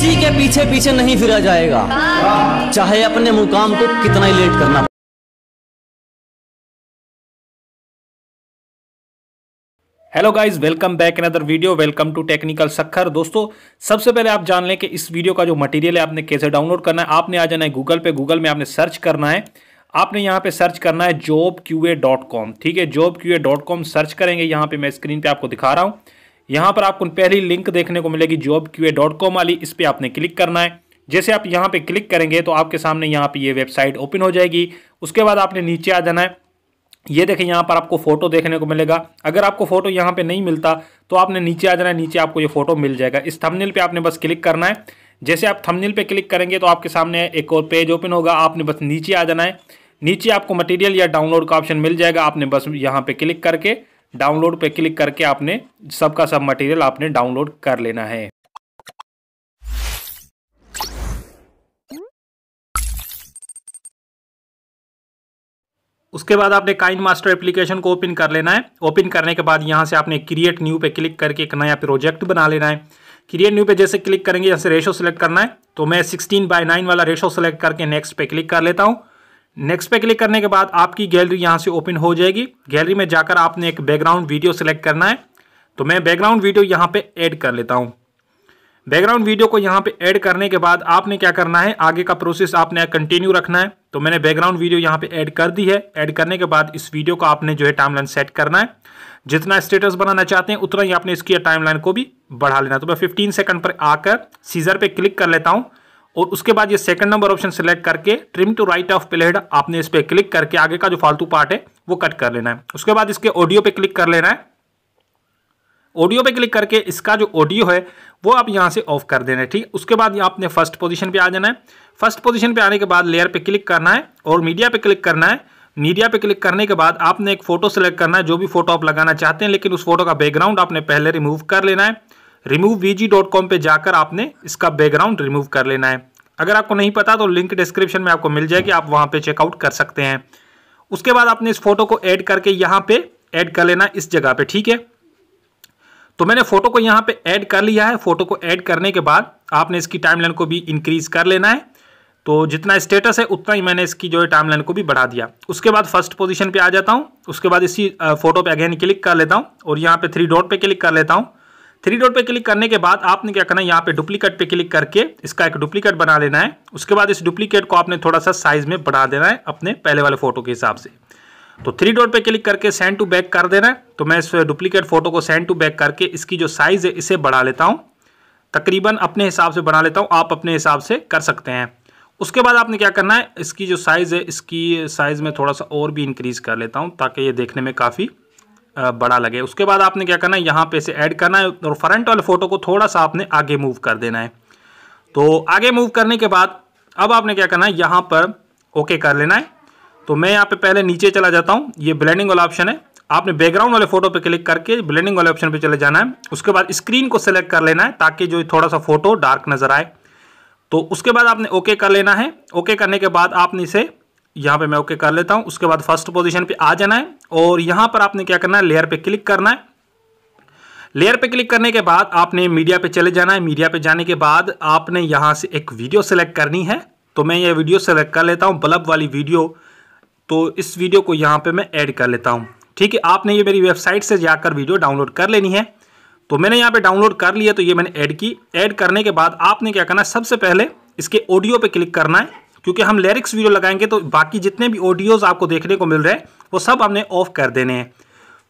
किसी के पीछे पीछे नहीं फिरा जाएगा चाहे अपने मुकाम को कितना ही लेट करना hello guys welcome back in other video welcome to technical Sakhar दोस्तों सबसे पहले आप जान लें कि इस वीडियो का जो मटेरियल है आपने कैसे डाउनलोड करना है आपने आ जाना है गूगल पे गूगल में आपने सर्च करना है आपने यहाँ पे सर्च करना है डॉट कॉम ठीक है डॉट कॉम सर्च करेंगे यहाँ पे मैं स्क्रीन पे आपको दिखा रहा हूँ यहाँ पर आपको पहली लिंक देखने को मिलेगी job Q A dot com वाली इस पर आपने क्लिक करना है जैसे आप यहाँ पे क्लिक करेंगे तो आपके सामने यहाँ पे ये यह वेबसाइट ओपन हो जाएगी उसके बाद आपने नीचे आ जाना है ये देखें यहाँ पर आपको फ़ोटो देखने को मिलेगा अगर आपको फ़ोटो यहाँ पे नहीं मिलता तो आपने नीचे आ जाना है नीचे आपको ये फ़ोटो मिल जाएगा इस थंबनेल पे आपने बस क्लिक करना है जैसे आप थंबनेल पे क्लिक करेंगे तो आपके सामने एक और पेज ओपन होगा आपने बस नीचे आ जाना है नीचे आपको मटेरियल या डाउनलोड का ऑप्शन मिल जाएगा आपने बस यहाँ पर क्लिक करके डाउनलोड पे क्लिक करके आपने सबका सब मटेरियल आपने डाउनलोड कर लेना है उसके बाद आपने काइन मास्टर एप्लीकेशन को ओपन कर लेना है ओपन करने के बाद यहां से आपने क्रिएट न्यू पे क्लिक करके एक नया प्रोजेक्ट बना लेना है क्रिएट न्यू पे जैसे क्लिक करेंगे जैसे से रेशो सेलेक्ट करना है तो मैं 16 बाय 9 वाला रेशो सेलेक्ट करके नेक्स्ट पे क्लिक कर लेता हूँ नेक्स्ट पे क्लिक करने के बाद आपकी गैलरी यहाँ से ओपन हो जाएगी गैलरी में जाकर आपने एक बैकग्राउंड वीडियो सेलेक्ट करना है तो मैं बैकग्राउंड वीडियो यहाँ पे ऐड कर लेता हूँ बैकग्राउंड वीडियो को यहाँ पे ऐड करने के बाद आपने क्या करना है आगे का प्रोसेस आपने कंटिन्यू रखना है तो मैंने बैकग्राउंड वीडियो यहाँ पे ऐड कर दी है ऐड करने के बाद इस वीडियो को आपने जो है टाइमलाइन सेट करना है जितना स्टेटस बनाना चाहते हैं उतना ही आपने इसकी टाइमलाइन को भी बढ़ा लेना तो मैं 15 सेकंड पर आकर सीजर पे क्लिक कर लेता हूँ और उसके बाद ये सेकंड नंबर ऑप्शन सेलेक्ट करके trim to right of playhead आपने इस पर क्लिक करके आगे का जो फालतू पार्ट है वो कट कर लेना है उसके बाद इसके ऑडियो पे क्लिक कर लेना है ऑडियो पे क्लिक करके इसका जो ऑडियो है वो आप यहाँ से ऑफ कर देना है ठीक उसके बाद आपने फर्स्ट पोजिशन पे आ जाना है फर्स्ट पोजिशन पे आने के बाद लेयर पर क्लिक करना है और मीडिया पे क्लिक करना है मीडिया पे क्लिक करने के बाद आपने एक फोटो सेलेक्ट करना है जो भी फोटो आप लगाना चाहते हैं लेकिन उस फोटो का बैकग्राउंड आपने पहले रिमूव कर लेना है रिमूव पे जाकर आपने इसका बैकग्राउंड रिमूव कर लेना है अगर आपको नहीं पता तो लिंक डिस्क्रिप्शन में आपको मिल जाएगी आप वहाँ पे चेकआउट कर सकते हैं उसके बाद आपने इस फोटो को ऐड करके यहाँ पे ऐड कर लेना इस जगह पे ठीक है तो मैंने फोटो को यहाँ पे ऐड कर लिया है फोटो को ऐड करने के बाद आपने इसकी टाइमलाइन को भी इंक्रीज कर लेना है तो जितना स्टेटस है उतना ही मैंने इसकी जो है टाइमलाइन को भी बढ़ा दिया उसके बाद फर्स्ट पोजीशन पे आ जाता हूँ उसके बाद इसी फोटो पे अगेन क्लिक कर लेता हूँ और यहाँ पे थ्री डॉट पे क्लिक कर लेता हूँ थ्री डॉट पे क्लिक करने के बाद आपने क्या करना है यहाँ पे डुप्लीकेट पे क्लिक करके इसका एक डुप्लीकेट बना लेना है उसके बाद इस डुप्लीकेट को आपने थोड़ा सा साइज में बढ़ा देना है अपने पहले वाले फोटो के हिसाब से तो थ्री डॉट पे क्लिक करके सेंड टू बैक कर देना है तो मैं इस डुप्लीकेट फोटो को सेंड टू बैक करके इसकी जो साइज़ है इसे बढ़ा लेता हूँ तकरीबन अपने हिसाब से बना लेता हूँ आप अपने हिसाब से कर सकते हैं उसके बाद आपने क्या करना है इसकी जो साइज़ है इसकी साइज़ में थोड़ा सा और भी इंक्रीज़ कर लेता हूँ ताकि ये देखने में काफ़ी बड़ा लगे उसके बाद आपने क्या करना है यहाँ पे से ऐड करना है और फ्रंट वाले फ़ोटो को थोड़ा सा आपने आगे मूव कर देना है तो आगे मूव करने के बाद अब आपने क्या करना है यहाँ पर ओके कर लेना है तो मैं यहाँ पे पहले नीचे चला जाता हूँ ये ब्लेंडिंग वाला ऑप्शन है आपने बैकग्राउंड वाले फोटो पे क्लिक करके ब्लेंडिंग वाले ऑप्शन पे चले जाना है उसके बाद स्क्रीन को सिलेक्ट कर लेना है ताकि जो थोड़ा सा फोटो डार्क नज़र आए तो उसके बाद आपने ओके कर लेना है ओके करने के बाद आपने इसे यहाँ पे मैं ओके कर लेता हूँ उसके बाद फर्स्ट पोजीशन पे आ जाना है और यहाँ पर आपने क्या करना है लेयर पे क्लिक करना है लेयर पे क्लिक करने के बाद आपने मीडिया पे चले जाना है मीडिया पे जाने के बाद आपने यहाँ से एक वीडियो सेलेक्ट करनी है तो मैं ये वीडियो सेलेक्ट कर लेता हूँ बल्ब वाली वीडियो तो इस वीडियो को यहाँ पर मैं ऐड कर लेता हूँ ठीक है आपने ये मेरी वेबसाइट से जाकर वीडियो डाउनलोड कर लेनी है तो मैंने यहाँ पर डाउनलोड कर लिया तो ये मैंने ऐड की ऐड करने के बाद आपने क्या करना है सबसे पहले इसके ऑडियो पे क्लिक करना है क्योंकि हम लिरिक्स वीडियो लगाएंगे तो बाकी जितने भी ऑडियोज़ आपको देखने को मिल रहे हैं वो सब हमने ऑफ कर देने हैं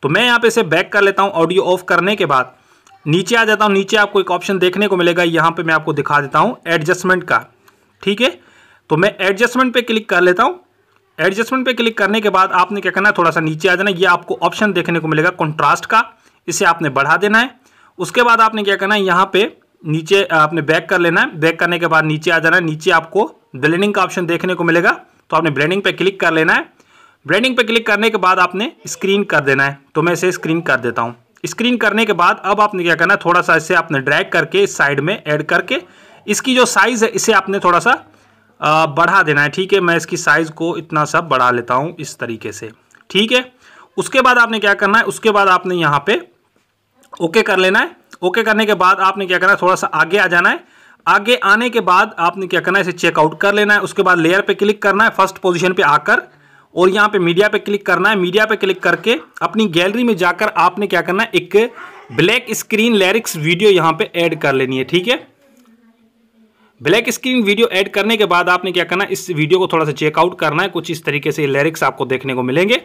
तो मैं यहाँ पे इसे बैक कर लेता हूँ ऑडियो ऑफ करने के बाद नीचे आ जाता हूँ नीचे आपको एक ऑप्शन देखने को मिलेगा यहाँ पे मैं आपको दिखा देता हूँ एडजस्टमेंट का ठीक है तो मैं एडजस्टमेंट पे क्लिक कर लेता हूँ एडजस्टमेंट पे क्लिक करने के बाद आपने क्या करना है थोड़ा सा नीचे आ जाना ये आपको ऑप्शन देखने को मिलेगा कॉन्ट्रास्ट का इसे आपने बढ़ा देना है उसके बाद आपने क्या करना है यहाँ पर नीचे आपने बैक कर लेना है बैक करने के बाद नीचे आ जाना है नीचे आपको ब्लेंडिंग का ऑप्शन देखने को मिलेगा तो आपने ब्लेंडिंग पे क्लिक कर लेना है ब्लेंडिंग पे क्लिक करने के बाद आपने स्क्रीन कर देना है तो मैं इसे स्क्रीन कर देता हूँ स्क्रीन करने के बाद अब आपने क्या करना है थोड़ा सा इसे आपने ड्रैग करके इस साइड में ऐड करके इसकी जो साइज़ है इसे आपने थोड़ा सा बढ़ा देना है ठीक है मैं इसकी साइज़ को इतना सा बढ़ा लेता हूँ इस तरीके से ठीक है उसके बाद आपने क्या करना है उसके बाद आपने यहाँ पे ओके कर लेना है ओके करने के बाद आपने क्या करना है थोड़ा सा आगे आ जाना है आगे आने के बाद आपने क्या करना है इसे चेकआउट कर लेना है उसके बाद लेयर पे क्लिक करना है फर्स्ट पोजीशन पे आकर और यहाँ पे मीडिया पे क्लिक करना है मीडिया पे क्लिक करके अपनी गैलरी में जाकर आपने क्या करना है एक ब्लैक स्क्रीन लैरिक्स वीडियो यहाँ पे ऐड कर लेनी है ठीक है ब्लैक स्क्रीन वीडियो ऐड करने के बाद आपने क्या करना है इस वीडियो को थोड़ा सा चेकआउट करना है कुछ इस तरीके से लैरिक्स आपको देखने को मिलेंगे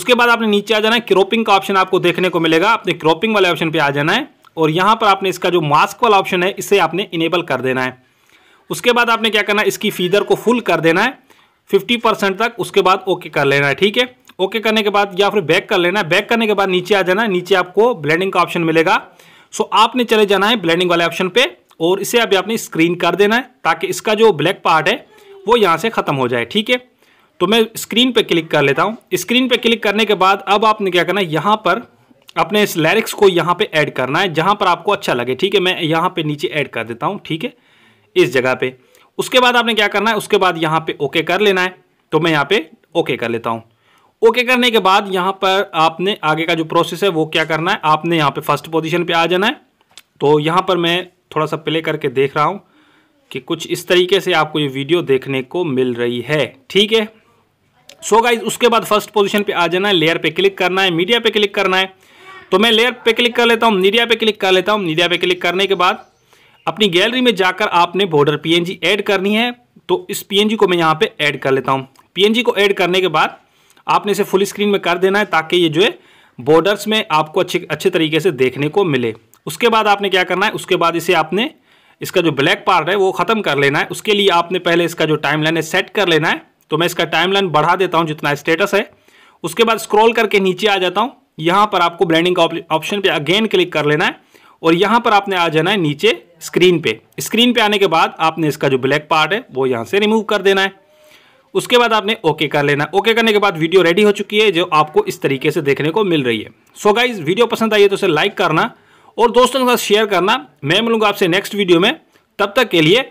उसके बाद आपने नीचे आ जाना है क्रॉपिंग का ऑप्शन आपको देखने को मिलेगा आपने क्रॉपिंग वाले ऑप्शन पर आ जाना है और यहाँ पर आपने इसका जो मास्क वाला ऑप्शन है इसे आपने इनेबल कर देना है उसके बाद आपने क्या करना है इसकी फीदर को फुल कर देना है फिफ्टी परसेंट तक उसके बाद ओके कर लेना है ठीक है ओके करने के बाद या फिर बैक कर लेना है बैक करने के बाद नीचे आ जाना है नीचे आपको ब्लैंडिंग का ऑप्शन मिलेगा सो आपने चले जाना है ब्लैंडिंग वाले ऑप्शन पर और इसे अभी आपने स्क्रीन कर देना है ताकि इसका जो ब्लैक पार्ट है वो यहाँ से ख़त्म हो जाए ठीक है तो मैं स्क्रीन पे क्लिक कर लेता हूँ स्क्रीन पे क्लिक करने के बाद अब आपने क्या करना है यहाँ पर अपने इस लैरिक्स को यहाँ पे ऐड करना है जहाँ पर आपको अच्छा लगे ठीक है मैं यहाँ पे नीचे ऐड कर देता हूँ ठीक है इस जगह पे उसके बाद आपने क्या करना है उसके बाद यहाँ पे ओके कर लेना है तो मैं यहाँ पे ओके कर लेता हूँ ओके करने के बाद यहाँ पर आपने आगे का जो प्रोसेस है वो क्या करना है आपने यहाँ पे फर्स्ट पोजिशन पे आ जाना है तो यहाँ पर मैं थोड़ा सा प्ले करके देख रहा हूँ कि कुछ इस तरीके से आपको ये वीडियो देखने को मिल रही है ठीक है सो गाइज उसके बाद फर्स्ट पोजीशन पे आ जाना है लेयर पे क्लिक करना है मीडिया पे क्लिक करना है तो मैं लेयर पे क्लिक कर लेता हूँ मीडिया पे क्लिक कर लेता हूँ मीडिया पे क्लिक करने के बाद अपनी गैलरी में जाकर आपने बॉर्डर पीएनजी ऐड करनी है तो इस पीएनजी को मैं यहाँ पे ऐड कर लेता हूँ पीएनजी को ऐड करने के बाद आपने इसे फुल स्क्रीन में कर देना है ताकि ये जो है बॉर्डर्स में आपको अच्छे अच्छे तरीके से देखने को मिले उसके बाद आपने क्या करना है उसके बाद इसे आपने इसका जो ब्लैक पार्ट है वो ख़त्म कर लेना है उसके लिए आपने पहले इसका जो टाइमलाइन है सेट कर लेना है तो मैं इसका टाइमलाइन बढ़ा देता हूँ जितना स्टेटस है उसके बाद स्क्रॉल करके नीचे आ जाता हूँ यहां पर आपको ब्रांडिंग का ऑप्शन पे अगेन क्लिक कर लेना है और यहां पर आपने आ जाना है नीचे स्क्रीन पे स्क्रीन पे आने के बाद आपने इसका जो ब्लैक पार्ट है वो यहां से रिमूव कर देना है उसके बाद आपने ओके कर लेना है ओके करने के बाद वीडियो रेडी हो चुकी है जो आपको इस तरीके से देखने को मिल रही है सो so गाइज वीडियो पसंद आई है तो उसे लाइक करना और दोस्तों के साथ शेयर करना मैं मिलूंगा आपसे नेक्स्ट वीडियो में तब तक के लिए